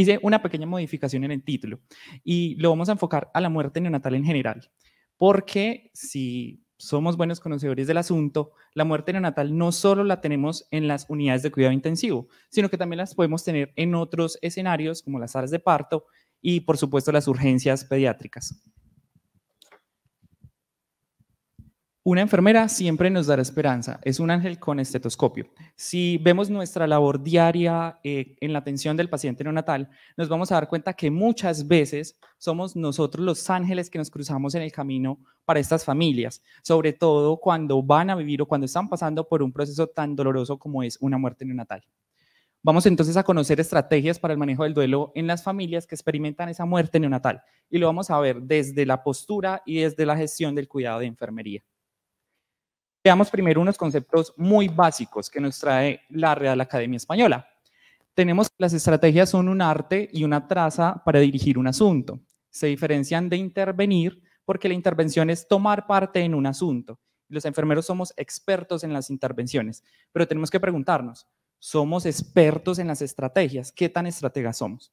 hice una pequeña modificación en el título y lo vamos a enfocar a la muerte neonatal en general, porque si somos buenos conocedores del asunto, la muerte neonatal no solo la tenemos en las unidades de cuidado intensivo, sino que también las podemos tener en otros escenarios como las salas de parto y por supuesto las urgencias pediátricas. Una enfermera siempre nos dará esperanza, es un ángel con estetoscopio. Si vemos nuestra labor diaria eh, en la atención del paciente neonatal, nos vamos a dar cuenta que muchas veces somos nosotros los ángeles que nos cruzamos en el camino para estas familias, sobre todo cuando van a vivir o cuando están pasando por un proceso tan doloroso como es una muerte neonatal. Vamos entonces a conocer estrategias para el manejo del duelo en las familias que experimentan esa muerte neonatal y lo vamos a ver desde la postura y desde la gestión del cuidado de enfermería. Veamos primero unos conceptos muy básicos que nos trae la Real Academia Española. Tenemos que las estrategias son un arte y una traza para dirigir un asunto. Se diferencian de intervenir porque la intervención es tomar parte en un asunto. Los enfermeros somos expertos en las intervenciones, pero tenemos que preguntarnos, ¿somos expertos en las estrategias? ¿Qué tan estrategas somos?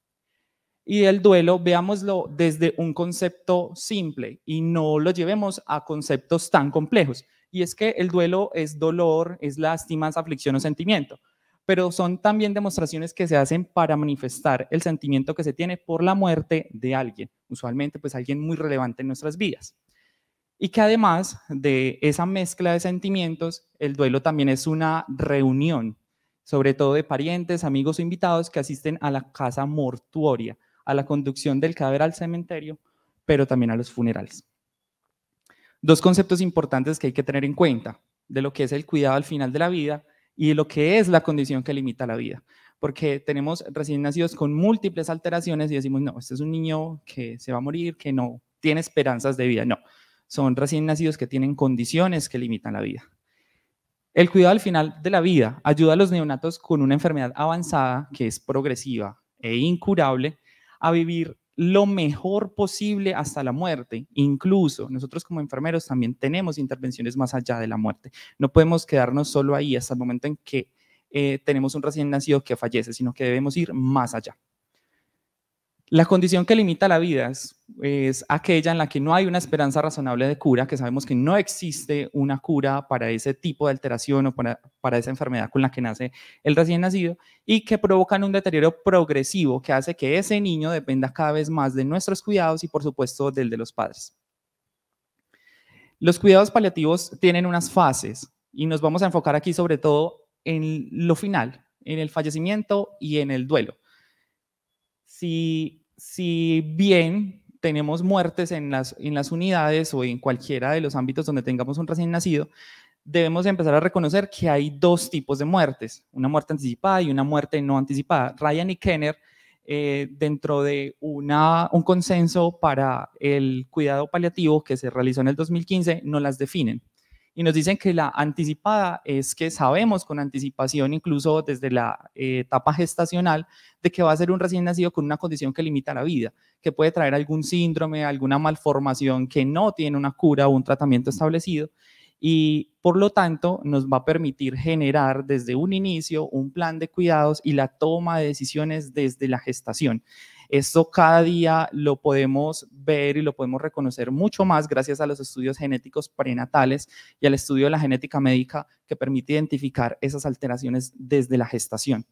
y el duelo, veámoslo desde un concepto simple y no lo llevemos a conceptos tan complejos y es que el duelo es dolor, es lástima, es aflicción o sentimiento, pero son también demostraciones que se hacen para manifestar el sentimiento que se tiene por la muerte de alguien, usualmente pues alguien muy relevante en nuestras vidas. Y que además de esa mezcla de sentimientos, el duelo también es una reunión, sobre todo de parientes, amigos o invitados que asisten a la casa mortuoria, a la conducción del cadáver al cementerio, pero también a los funerales dos conceptos importantes que hay que tener en cuenta de lo que es el cuidado al final de la vida y lo que es la condición que limita la vida. Porque tenemos recién nacidos con múltiples alteraciones y decimos, no, este es un niño que se va a morir, que no tiene esperanzas de vida. No, son recién nacidos que tienen condiciones que limitan la vida. El cuidado al final de la vida ayuda a los neonatos con una enfermedad avanzada que es progresiva e incurable a vivir lo mejor posible hasta la muerte. Incluso nosotros como enfermeros también tenemos intervenciones más allá de la muerte. No podemos quedarnos solo ahí hasta el momento en que eh, tenemos un recién nacido que fallece, sino que debemos ir más allá. La condición que limita la vida es, aquella en la que no hay una esperanza razonable de cura, que sabemos que no existe una cura para ese tipo de alteración o para esa enfermedad con la que nace el recién nacido y que provocan un deterioro progresivo que hace que ese niño dependa cada vez más de nuestros cuidados y por supuesto del de los padres. Los cuidados paliativos tienen unas fases y nos vamos a enfocar aquí sobre todo en lo final, en el fallecimiento y en el duelo. Si, bien tenemos muertes en las, unidades o en cualquiera de los ámbitos donde tengamos un recién nacido, debemos empezar a reconocer que hay dos tipos de muertes, una muerte anticipada y una muerte no anticipada. Ryan y Kenner, eh, dentro de un consenso para el cuidado paliativo que se realizó en el 2015, no las definen y nos dicen que la anticipada es que sabemos con anticipación, incluso desde la eh, etapa gestacional, de que va a ser un recién nacido con una condición que limita la vida, que puede traer algún síndrome, alguna malformación que no tiene una cura o un tratamiento establecido y por lo tanto nos va a permitir generar desde un inicio un plan de cuidados y la toma de decisiones desde la gestación. Esto cada día lo podemos ver y lo podemos reconocer mucho más gracias a los estudios genéticos prenatales y al estudio de la genética médica que permite identificar esas alteraciones desde la gestación.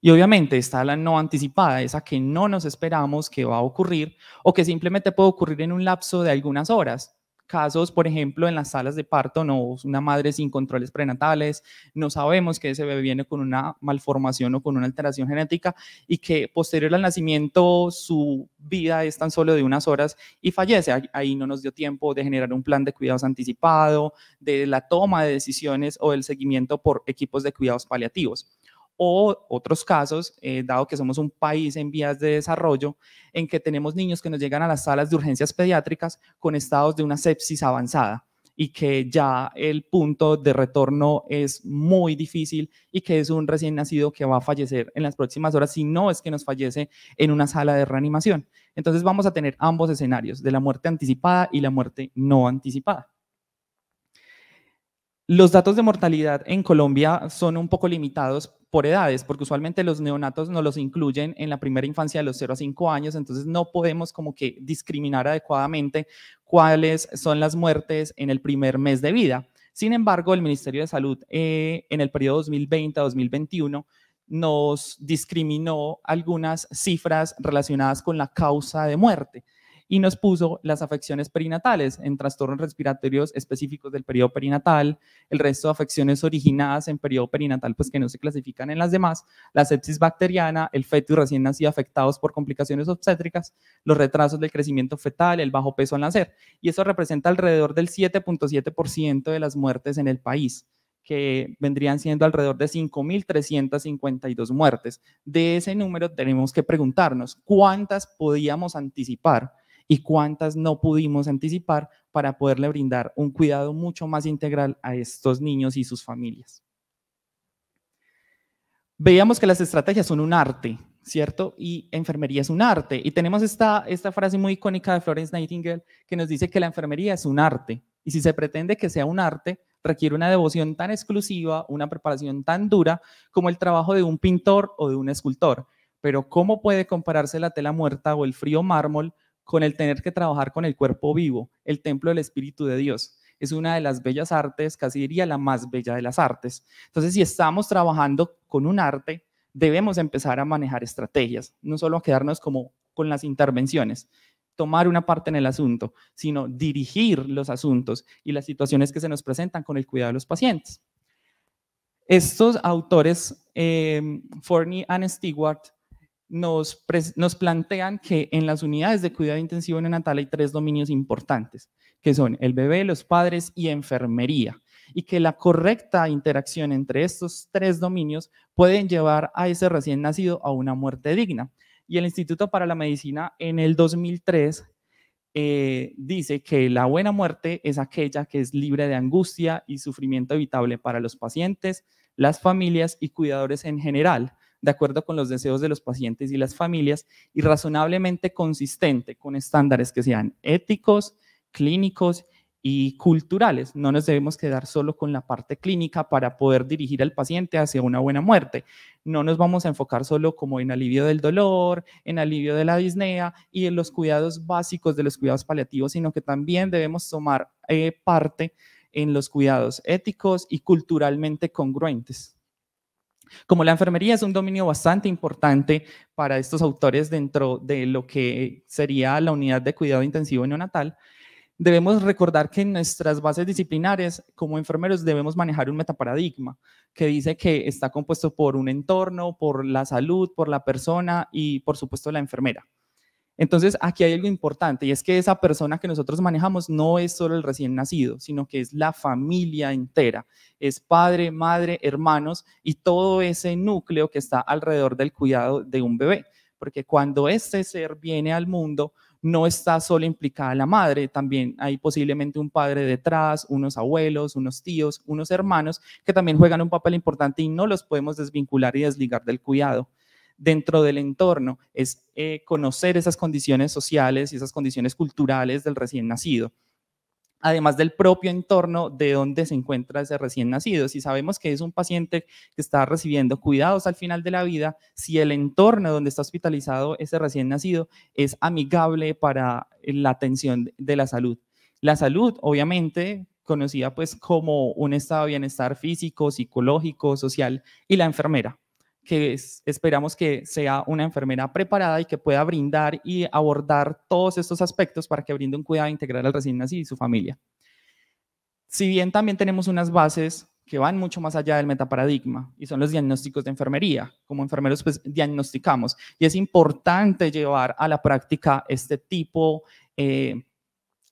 Y obviamente está la no anticipada, esa que no nos esperamos que va a ocurrir o que simplemente puede ocurrir en un lapso de algunas horas casos, por ejemplo, en las salas de parto, no una madre sin controles prenatales, no sabemos que ese bebé viene con una malformación o con una alteración genética y que posterior al nacimiento su vida es tan solo de unas horas y fallece. Ahí no nos dio tiempo de generar un plan de cuidados anticipado, de la toma de decisiones o el seguimiento por equipos de cuidados paliativos o otros casos, eh, dado que somos un país en vías de desarrollo, en que tenemos niños que nos llegan a las salas de urgencias pediátricas con estados de una sepsis avanzada y que ya el punto de retorno es muy difícil y que es un recién nacido que va a fallecer en las próximas horas, si no es que nos fallece en una sala de reanimación. Entonces vamos a tener ambos escenarios, de la muerte anticipada y la muerte no anticipada. Los datos de mortalidad en Colombia son un poco limitados por edades, porque usualmente los neonatos no los incluyen en la primera infancia de los 0 a 5 años, entonces no podemos como que discriminar adecuadamente cuáles son las muertes en el primer mes de vida. Sin embargo, el Ministerio de Salud eh, en el periodo 2020 2021 nos discriminó algunas cifras relacionadas con la causa de muerte y nos puso las afecciones perinatales en trastornos respiratorios específicos del periodo perinatal, el resto de afecciones originadas en periodo perinatal, pues que no se clasifican en las demás, la sepsis bacteriana, el feto recién nacido afectados por complicaciones obstétricas, los retrasos del crecimiento fetal, el bajo peso al nacer. Y eso representa alrededor del 7.7% de las muertes en el país que vendrían siendo alrededor de 5.352 muertes. De ese número tenemos que preguntarnos cuántas podíamos anticipar y cuántas no pudimos anticipar para poderle brindar un cuidado mucho más integral a estos niños y sus familias. Veíamos que las estrategias son un arte, ¿cierto? Y enfermería es un arte. Y tenemos esta, esta frase muy icónica de Florence Nightingale que nos dice que la enfermería es un arte. Y si se pretende que sea un arte, requiere una devoción tan exclusiva, una preparación tan dura como el trabajo de un pintor o de un escultor. Pero ¿cómo puede compararse la tela muerta o el frío mármol con el tener que trabajar con el cuerpo vivo, el templo del Espíritu de Dios. Es una de las bellas artes, casi diría la más bella de las artes. Entonces, si estamos trabajando con un arte, debemos empezar a manejar estrategias, no solo quedarnos como con las intervenciones, tomar una parte en el asunto, sino dirigir los asuntos y las situaciones que se nos presentan con el cuidado de los pacientes. Estos autores, eh, Forney and Stewart, nos, plantean que en las unidades de cuidado intensivo neonatal hay tres dominios importantes, que son el bebé, los padres y enfermería y que la correcta interacción entre estos tres dominios pueden llevar a ese recién nacido a una muerte digna. Y el Instituto para la Medicina en el 2003 eh, dice que la buena muerte es aquella que es libre de angustia y sufrimiento evitable para los pacientes, las familias y cuidadores en general, de acuerdo con los deseos de los pacientes y las familias y razonablemente consistente con estándares que sean éticos, clínicos y culturales. No nos debemos quedar solo con la parte clínica para poder dirigir al paciente hacia una buena muerte. No nos vamos a enfocar solo como en alivio del dolor, en alivio de la disnea y en los cuidados básicos de los cuidados paliativos, sino que también debemos tomar eh, parte en los cuidados éticos y culturalmente congruentes. Como la enfermería es un dominio bastante importante para estos autores dentro de lo que sería la unidad de cuidado intensivo neonatal, debemos recordar que en nuestras bases disciplinares, como enfermeros, debemos manejar un metaparadigma que dice que está compuesto por un entorno, por la salud, por la persona y, por supuesto, la enfermera. Entonces, aquí hay algo importante y es que esa persona que nosotros manejamos no es solo el recién nacido, sino que es la familia entera. Es padre, madre, hermanos y todo ese núcleo que está alrededor del cuidado de un bebé. Porque cuando ese ser viene al mundo, no está solo implicada la madre, también hay posiblemente un padre detrás, unos abuelos, unos tíos, unos hermanos que también juegan un papel importante y no los podemos desvincular y desligar del cuidado dentro del entorno, es eh, conocer esas condiciones sociales y esas condiciones culturales del recién nacido además del propio entorno de donde se encuentra ese recién nacido. Si sabemos que es un paciente que está recibiendo cuidados al final de la vida, si el entorno donde está hospitalizado ese recién nacido es amigable para eh, la atención de la salud. La salud, obviamente, conocida pues como un estado de bienestar físico, psicológico, social, y la enfermera, que esperamos que sea una enfermera preparada y que pueda brindar y abordar todos estos aspectos para que brinde un cuidado integral al recién nacido y su familia. Si bien también tenemos unas bases que van mucho más allá del metaparadigma y son los diagnósticos de enfermería. Como enfermeros, pues diagnosticamos y es importante llevar a la práctica este tipo eh,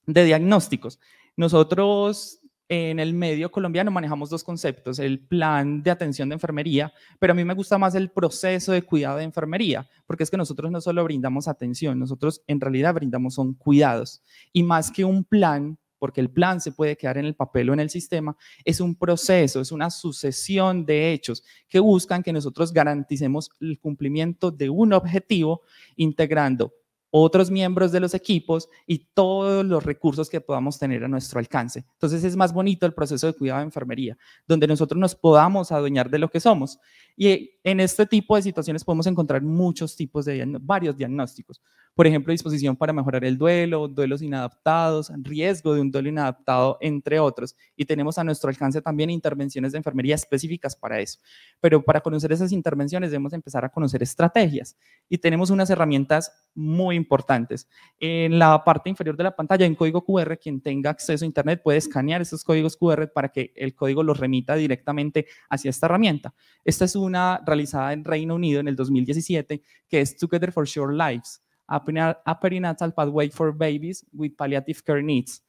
de diagnósticos. Nosotros en el medio colombiano manejamos dos conceptos, el plan de atención de enfermería, pero a mí me gusta más el proceso de cuidado de enfermería, porque es que nosotros no solo brindamos atención, nosotros en realidad brindamos son cuidados. Y más que un plan, porque el plan se puede quedar en el papel o en el sistema, es un proceso, es una sucesión de hechos que buscan que nosotros garanticemos el cumplimiento de un objetivo integrando otros miembros de los equipos y todos los recursos que podamos tener a nuestro alcance. Entonces es más bonito el proceso de cuidado de enfermería, donde nosotros nos podamos adueñar de lo que somos. Y eh, en este tipo de situaciones podemos encontrar muchos tipos de varios diagnósticos. Por ejemplo, disposición para mejorar el duelo, duelos inadaptados, riesgo de un duelo inadaptado, entre otros. Y tenemos a nuestro alcance también intervenciones de enfermería específicas para eso. Pero para conocer esas intervenciones debemos empezar a conocer estrategias. Y tenemos unas herramientas muy importantes. En la parte inferior de la pantalla, en código QR, quien tenga acceso a Internet puede escanear esos códigos QR para que el código los remita directamente hacia esta herramienta. Esta es una realizada en Reino Unido en el 2017 que es Together for Short Lives, a Perinatal Pathway for Babies with Palliative Care Needs,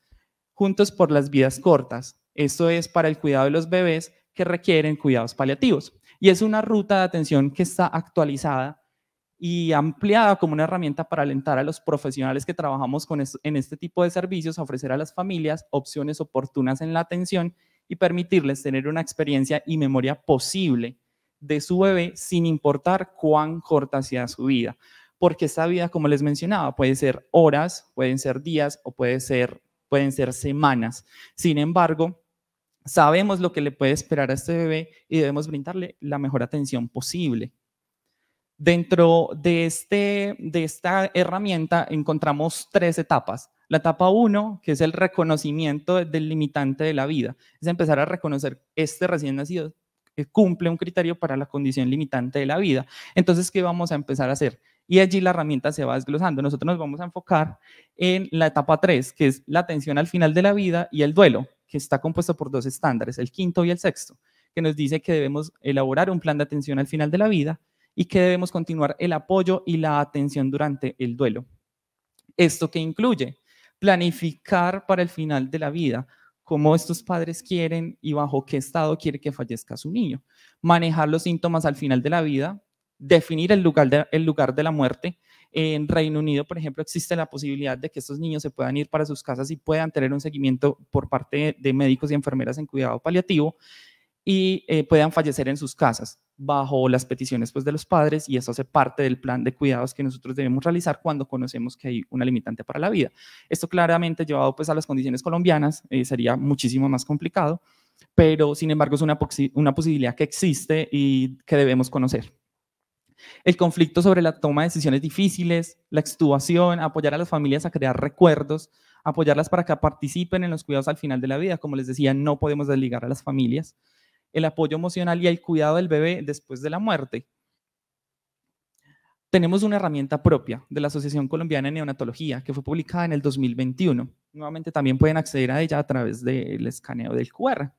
Juntos por las Vidas Cortas. Esto es para el cuidado de los bebés que requieren cuidados paliativos. Y es una ruta de atención que está actualizada y ampliada como una herramienta para alentar a los profesionales que trabajamos con en este tipo de servicios a ofrecer a las familias opciones oportunas en la atención y permitirles tener una experiencia y memoria posible de su bebé sin importar cuán corta sea su vida. Porque esta vida, como les mencionaba, puede ser horas, pueden ser días o puede ser, pueden ser semanas. Sin embargo, sabemos lo que le puede esperar a este bebé y debemos brindarle la mejor atención posible. Dentro de, este, de esta herramienta encontramos tres etapas. La etapa uno, que es el reconocimiento del limitante de la vida, es empezar a reconocer este recién nacido que cumple un criterio para la condición limitante de la vida. Entonces, ¿qué vamos a empezar a hacer? Y allí la herramienta se va desglosando. Nosotros nos vamos a enfocar en la etapa 3, que es la atención al final de la vida y el duelo, que está compuesto por dos estándares, el quinto y el sexto, que nos dice que debemos elaborar un plan de atención al final de la vida y que debemos continuar el apoyo y la atención durante el duelo. ¿Esto que incluye? Planificar para el final de la vida, cómo estos padres quieren y bajo qué estado quiere que fallezca su niño. Manejar los síntomas al final de la vida, definir el lugar de, lugar de la muerte. En Reino Unido, por ejemplo, existe la posibilidad de que estos niños se puedan ir para sus casas y puedan tener un seguimiento por parte de médicos y enfermeras en cuidado paliativo y eh, puedan fallecer en sus casas bajo las peticiones pues, de los padres y eso hace parte del plan de cuidados que nosotros debemos realizar cuando conocemos que hay una limitante para la vida. Esto claramente llevado pues, a las condiciones colombianas eh, sería muchísimo más complicado, pero sin embargo es una, una posibilidad que existe y que debemos conocer. El conflicto sobre la toma de decisiones difíciles, la extubación, apoyar a las familias a crear recuerdos, apoyarlas para que participen en los cuidados al final de la vida. Como les decía, no podemos desligar a las familias el apoyo emocional y el cuidado del bebé después de la muerte. Tenemos una herramienta propia de la Asociación Colombiana de Neonatología que fue publicada en el 2021. Nuevamente también pueden acceder a ella a través del escaneo del QR.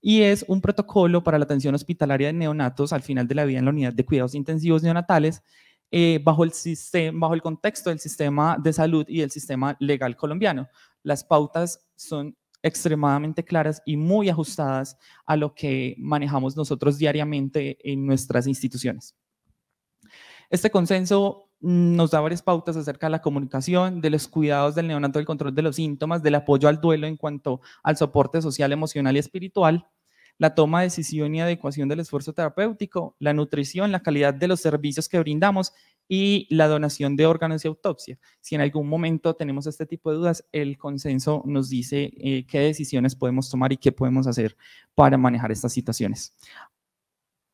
Y es un protocolo para la atención hospitalaria de neonatos al final de la vida en la unidad de cuidados intensivos neonatales eh, bajo, el sistema, bajo el contexto del sistema de salud y del sistema legal colombiano. Las pautas son extremadamente claras y muy ajustadas a lo que manejamos nosotros diariamente en nuestras instituciones. Este consenso mm, nos da varias pautas acerca de la comunicación, de los cuidados del neonato, del control de los síntomas, del apoyo al duelo en cuanto al soporte social, emocional y espiritual, la toma de decisión y adecuación del esfuerzo terapéutico, la nutrición, la calidad de los servicios que brindamos y la donación de órganos y autopsia. Si en algún momento tenemos este tipo de dudas, el consenso nos dice eh, qué decisiones podemos tomar y qué podemos hacer para manejar estas situaciones.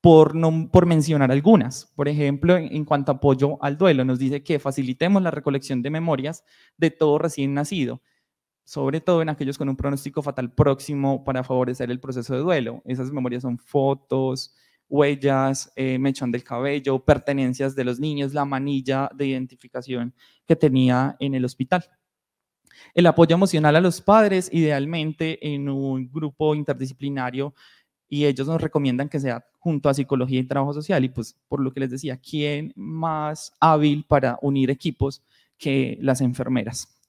Por, por mencionar algunas, por ejemplo, en cuanto a apoyo al duelo, nos dice que facilitemos la recolección de memorias de todo recién nacido, sobre todo en aquellos con un pronóstico fatal próximo para favorecer el proceso de duelo. Esas memorias son fotos, huellas, eh, mechón del cabello, pertenencias de los niños, la manilla de identificación que tenía en el hospital. El apoyo emocional a los padres, idealmente en un grupo interdisciplinario, y ellos nos recomiendan que sea junto a psicología y trabajo social. Y pues, por lo que les decía, ¿quién más hábil para unir equipos que las enfermeras?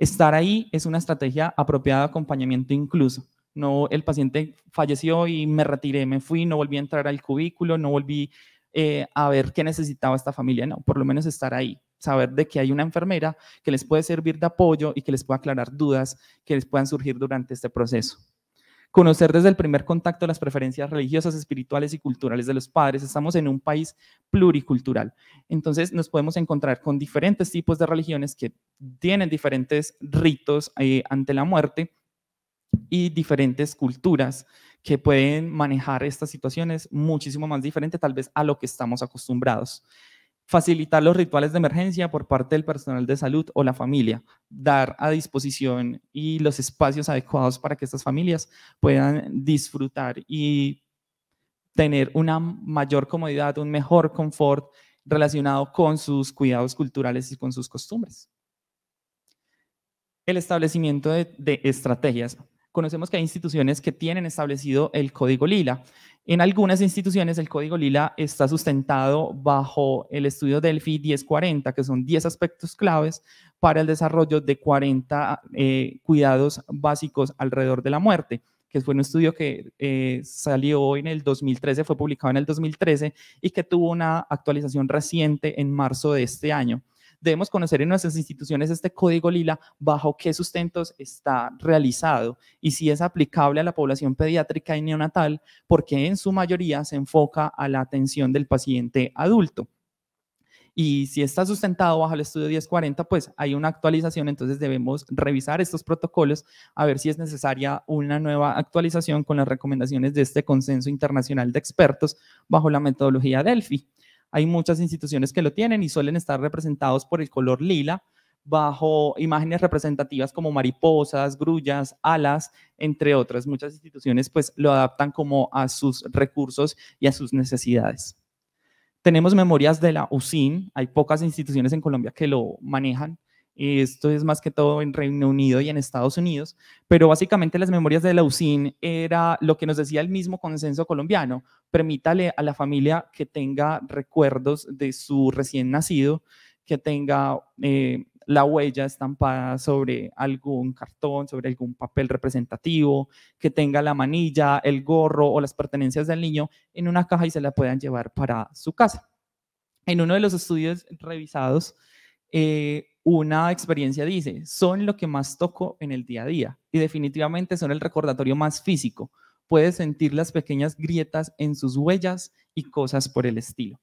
Estar ahí es una estrategia apropiada de acompañamiento incluso. No, el paciente falleció y me retiré, me fui, no volví a entrar al cubículo, no volví eh, a ver qué necesitaba esta familia, no, por lo menos estar ahí, saber de que hay una enfermera que les puede servir de apoyo y que les pueda aclarar dudas que les puedan surgir durante este proceso conocer desde el primer contacto las preferencias religiosas, espirituales y culturales de los padres. Estamos en un país pluricultural. Entonces nos podemos encontrar con diferentes tipos de religiones que tienen diferentes ritos eh, ante la muerte y diferentes culturas que pueden manejar estas situaciones muchísimo más diferentes tal vez a lo que estamos acostumbrados facilitar los rituales de emergencia por parte del personal de salud o la familia, dar a disposición y los espacios adecuados para que estas familias puedan disfrutar y tener una mayor comodidad, un mejor confort relacionado con sus cuidados culturales y con sus costumbres. El establecimiento de, estrategias conocemos que hay instituciones que tienen establecido el código lila. En algunas instituciones el código lila está sustentado bajo el estudio Delphi 1040, que son 10 aspectos claves para el desarrollo de 40 eh, cuidados básicos alrededor de la muerte que fue un estudio que eh, salió en el 2013, fue publicado en el 2013 y que tuvo una actualización reciente en marzo de este año. Debemos conocer en nuestras instituciones este código lila, bajo qué sustentos está realizado y si es aplicable a la población pediátrica y neonatal, porque en su mayoría se enfoca a la atención del paciente adulto. Y si está sustentado bajo el estudio 1040, pues hay una actualización, entonces debemos revisar estos protocolos a ver si es necesaria una nueva actualización con las recomendaciones de este consenso internacional de expertos bajo la metodología DELFI. Hay muchas instituciones que lo tienen y suelen estar representados por el color lila bajo imágenes representativas como mariposas, grullas, alas, entre otras. Muchas instituciones pues lo adaptan como a sus recursos y a sus necesidades. Tenemos memorias de la Ucin. hay pocas instituciones en Colombia que lo manejan. Esto es más que todo en Reino Unido y en Estados Unidos, pero básicamente las memorias de la UCIN era lo que nos decía el mismo consenso colombiano, permítale a la familia que tenga recuerdos de su recién nacido, que tenga eh, la huella estampada sobre algún cartón, sobre algún papel representativo, que tenga la manilla, el gorro o las pertenencias del niño en una caja y se la puedan llevar para su casa. En uno de los estudios revisados, eh, una experiencia dice, son lo que más toco en el día a día y definitivamente son el recordatorio más físico. Puedes sentir las pequeñas grietas en sus huellas y cosas por el estilo.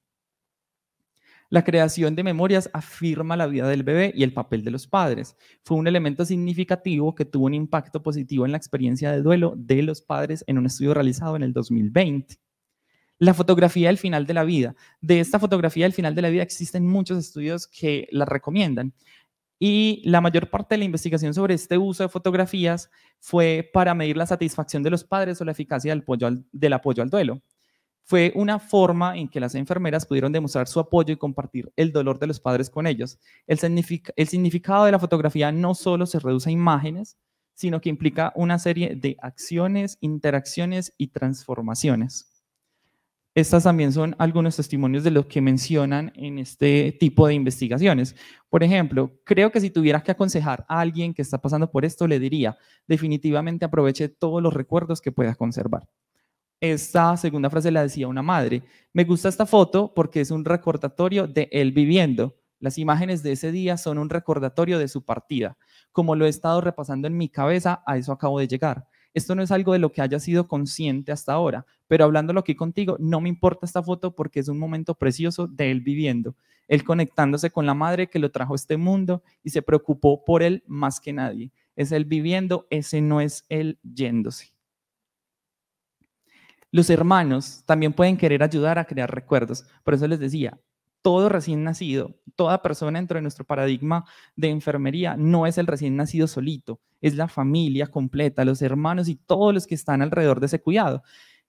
La creación de memorias afirma la vida del bebé y el papel de los padres. Fue un elemento significativo que tuvo un impacto positivo en la experiencia de duelo de los padres en un estudio realizado en el 2020. La fotografía del final de la vida. De esta fotografía del final de la vida existen muchos estudios que la recomiendan. Y la mayor parte de la investigación sobre este uso de fotografías fue para medir la satisfacción de los padres o la eficacia del apoyo al, duelo. Fue una forma en que las enfermeras pudieron demostrar su apoyo y compartir el dolor de los padres con ellos. el significado de la fotografía no solo se reduce a imágenes, sino que implica una serie de acciones, interacciones y transformaciones. Estas también son algunos testimonios de los que mencionan en este tipo de investigaciones. Por ejemplo, creo que si tuvieras que aconsejar a alguien que está pasando por esto, le diría, definitivamente aproveche todos los recuerdos que puedas conservar. Esta segunda frase la decía una madre. Me gusta esta foto porque es un recordatorio de él viviendo. Las imágenes de ese día son un recordatorio de su partida. Como lo he estado repasando en mi cabeza, a eso acabo de llegar. Esto no es algo de lo que haya sido consciente hasta ahora, pero hablándolo aquí contigo, no me importa esta foto porque es un momento precioso de él viviendo, él conectándose con la madre que lo trajo a este mundo y se preocupó por él más que nadie. Es él viviendo, ese no es él yéndose. Los hermanos también pueden querer ayudar a crear recuerdos. Por eso les decía, todo recién nacido, toda persona dentro de nuestro paradigma de enfermería no es el recién nacido solito, es la familia completa, los hermanos y todos los que están alrededor de ese cuidado.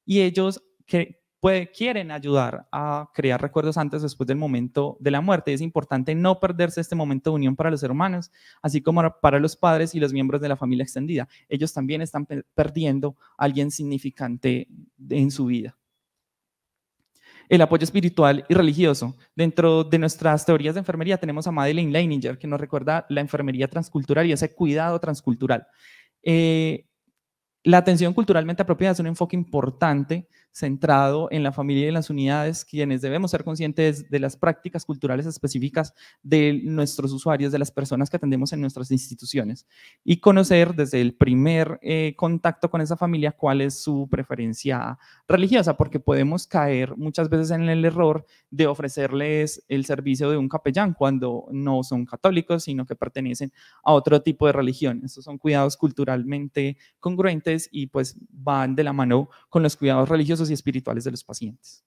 Y ellos que quieren ayudar a crear recuerdos antes o después del momento de la muerte. Es importante no perderse este momento de unión para los hermanos, así como para los padres y los miembros de la familia extendida. Ellos también están perdiendo a alguien significante en su vida el apoyo espiritual y religioso. Dentro de nuestras teorías de enfermería tenemos a Madeleine Leininger, que nos recuerda la enfermería transcultural y ese cuidado transcultural. Eh, la atención culturalmente apropiada es un enfoque importante centrado en la familia y en las unidades, quienes debemos ser conscientes de las prácticas culturales específicas de nuestros usuarios, de las personas que atendemos en nuestras instituciones, y conocer desde el primer eh, contacto con esa familia cuál es su preferencia religiosa, porque podemos caer muchas veces en el error de ofrecerles el servicio de un capellán cuando no son católicos, sino que pertenecen a otro tipo de religión. Estos son cuidados culturalmente congruentes y pues van de la mano con los cuidados religiosos y espirituales de los pacientes.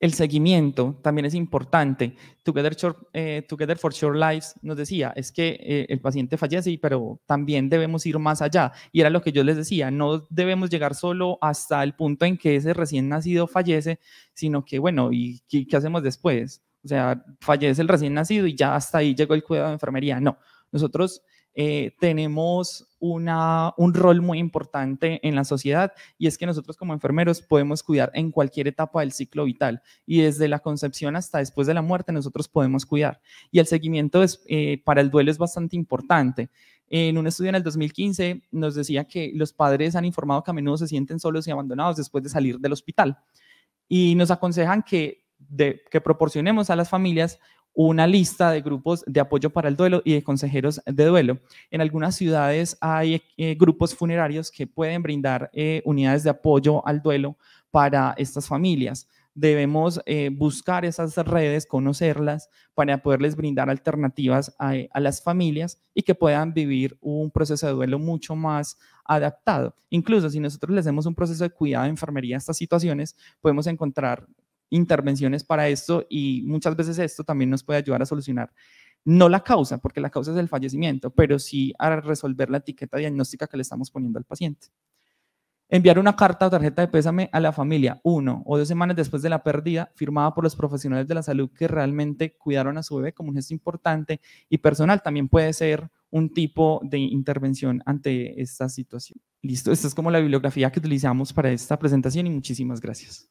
El seguimiento también es importante. Together, eh, for Short Lives nos decía, es que eh, el paciente fallece, pero también debemos ir más allá. Y era lo que yo les decía, no debemos llegar solo hasta el punto en que ese recién nacido fallece, sino que, bueno, ¿y qué, qué hacemos después? O sea, fallece el recién nacido y ya hasta ahí llegó el cuidado de enfermería. No, nosotros eh, tenemos una, un rol muy importante en la sociedad y es que nosotros como enfermeros podemos cuidar en cualquier etapa del ciclo vital y desde la concepción hasta después de la muerte nosotros podemos cuidar. Y el seguimiento eh, para el duelo es bastante importante. En un estudio en el 2015 nos decía que los padres han informado que a menudo se sienten solos y abandonados después de salir del hospital y nos aconsejan que, que proporcionemos a las familias una lista de grupos de apoyo para el duelo y de consejeros de duelo. En algunas ciudades hay eh, grupos funerarios que pueden brindar eh, unidades de apoyo al duelo para estas familias. Debemos eh, buscar esas redes, conocerlas para poderles brindar alternativas a, las familias y que puedan vivir un proceso de duelo mucho más adaptado. Incluso si nosotros les hacemos un proceso de cuidado de enfermería a estas situaciones, podemos encontrar intervenciones para esto y muchas veces esto también nos puede ayudar a solucionar no la causa, porque la causa es el fallecimiento, pero sí a resolver la etiqueta diagnóstica que le estamos poniendo al paciente. Enviar una carta o tarjeta de pésame a la familia uno o dos semanas después de la pérdida, firmada por los profesionales de la salud que realmente cuidaron a su bebé como un gesto importante y personal, también puede ser un tipo de intervención ante esta situación. Listo, esta es como la bibliografía que utilizamos para esta presentación y muchísimas gracias.